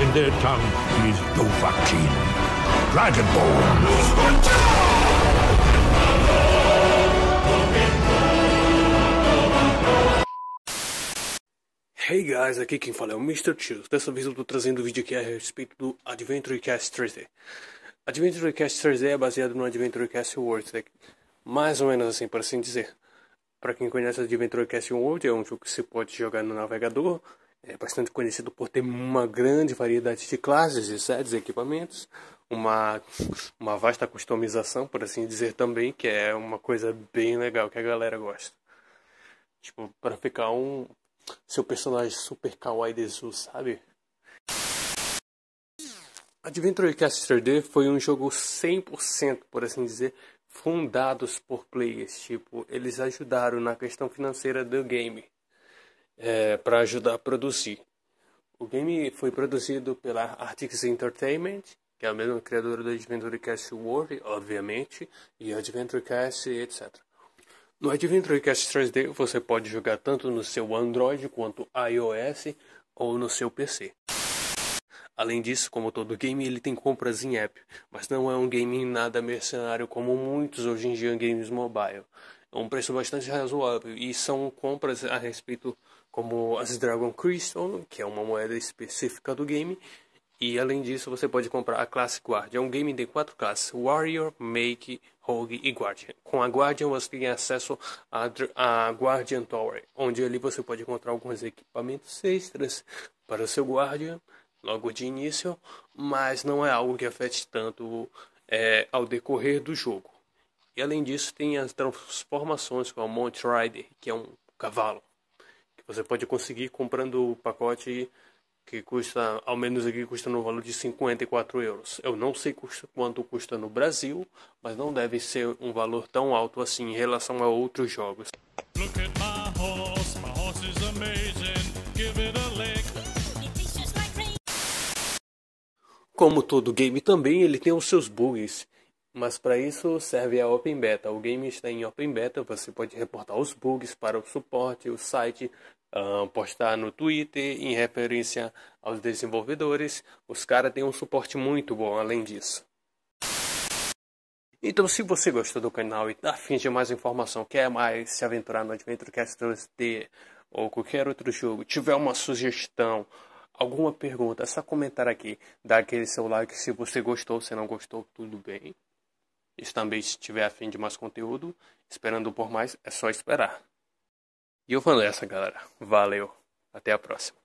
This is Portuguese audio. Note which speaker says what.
Speaker 1: In their tongue, he is Dovahkiin, Dragonborn. Hey guys, aqui quem fala é o Mr. Chills. Dessa vez eu tô trazendo um vídeo aqui a respeito do Adventure Cast 3D. Adventure Cast 3D é baseado no Adventure Cast World, né? mais ou menos assim, para assim dizer. Para quem conhece Adventure Cast World, é um jogo que você pode jogar no navegador, é bastante conhecido por ter uma grande variedade de classes de sets e equipamentos, uma, uma vasta customização, por assim dizer também, que é uma coisa bem legal que a galera gosta. Tipo, para ficar um seu personagem super kawaii de Zu, sabe? Adventure Caster d foi um jogo 100%, por assim dizer, fundados por players, tipo, eles ajudaram na questão financeira do game é, para ajudar a produzir. O game foi produzido pela Artix Entertainment, que é a mesma criadora do Adventure Cast World, obviamente, e Adventure Cast, etc. No Adventure Cast 3D você pode jogar tanto no seu Android quanto iOS ou no seu PC. Além disso, como todo game, ele tem compras em app, mas não é um game nada mercenário como muitos hoje em dia games mobile. É um preço bastante razoável e são compras a respeito como as Dragon Crystal, que é uma moeda específica do game, e além disso você pode comprar a classe Guardian. É um game de quatro classes: Warrior, Make, Rogue e Guardian. Com a Guardian você tem acesso à, a Guardian Tower, onde ali você pode encontrar alguns equipamentos extras para o seu Guardian logo de início, mas não é algo que afete tanto é, ao decorrer do jogo. E além disso, tem as transformações com a Mount Rider, que é um cavalo. Que você pode conseguir comprando o pacote que custa, ao menos aqui, custa no valor de 54 euros. Eu não sei quanto custa no Brasil, mas não deve ser um valor tão alto assim em relação a outros jogos. Como todo game também, ele tem os seus bugs. Mas para isso serve a Open Beta. O game está em Open Beta, você pode reportar os bugs para o suporte, o site, uh, postar no Twitter em referência aos desenvolvedores. Os caras têm um suporte muito bom além disso. Então, se você gostou do canal e tá afim de mais informação, quer mais se aventurar no AdventureCast 2D ou qualquer outro jogo, tiver uma sugestão, alguma pergunta, é só comentar aqui. Dá aquele seu like se você gostou, se não gostou, tudo bem. E se também estiver afim de mais conteúdo, esperando por mais, é só esperar. E eu falo essa, galera. Valeu. Até a próxima.